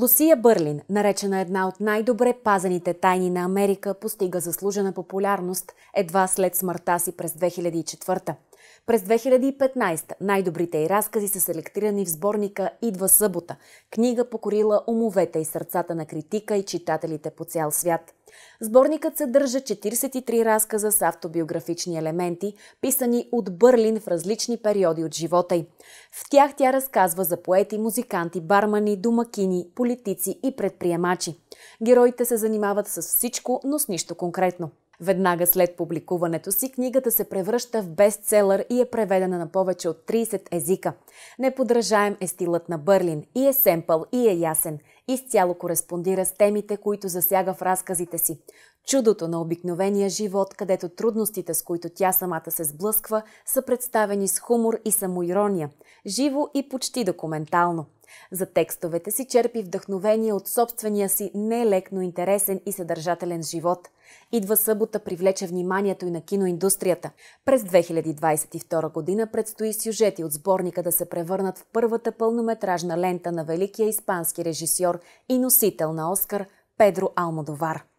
Лусия Бърлин, наречена една от най-добре пазените тайни на Америка, постига заслужена популярност едва след смъртта си през 2004 през 2015 най-добрите й разкази са селектирани в сборника «Идва събота» – книга покорила умовете и сърцата на критика и читателите по цял свят. Сборникът съдържа 43 разказа с автобиографични елементи, писани от Бърлин в различни периоди от живота й. В тях тя разказва за поети, музиканти, бармани, домакини, политици и предприемачи. Героите се занимават с всичко, но с нищо конкретно. Веднага след публикуването си книгата се превръща в бестселър и е преведена на повече от 30 езика. Неподражаем е стилът на Бърлин и е семпъл и е ясен. Изцяло кореспондира с темите, които засяга в разказите си. Чудото на обикновения живот, където трудностите, с които тя самата се сблъсква, са представени с хумор и самоирония, живо и почти документално. За текстовете си черпи вдъхновение от собствения си нелекно интересен и съдържателен живот. Идва събота привлече вниманието и на киноиндустрията. През 2022 година предстои сюжети от сборника да се превърнат в първата пълнометражна лента на великия испански режисьор и носител на Оскар Педро Алмодовар.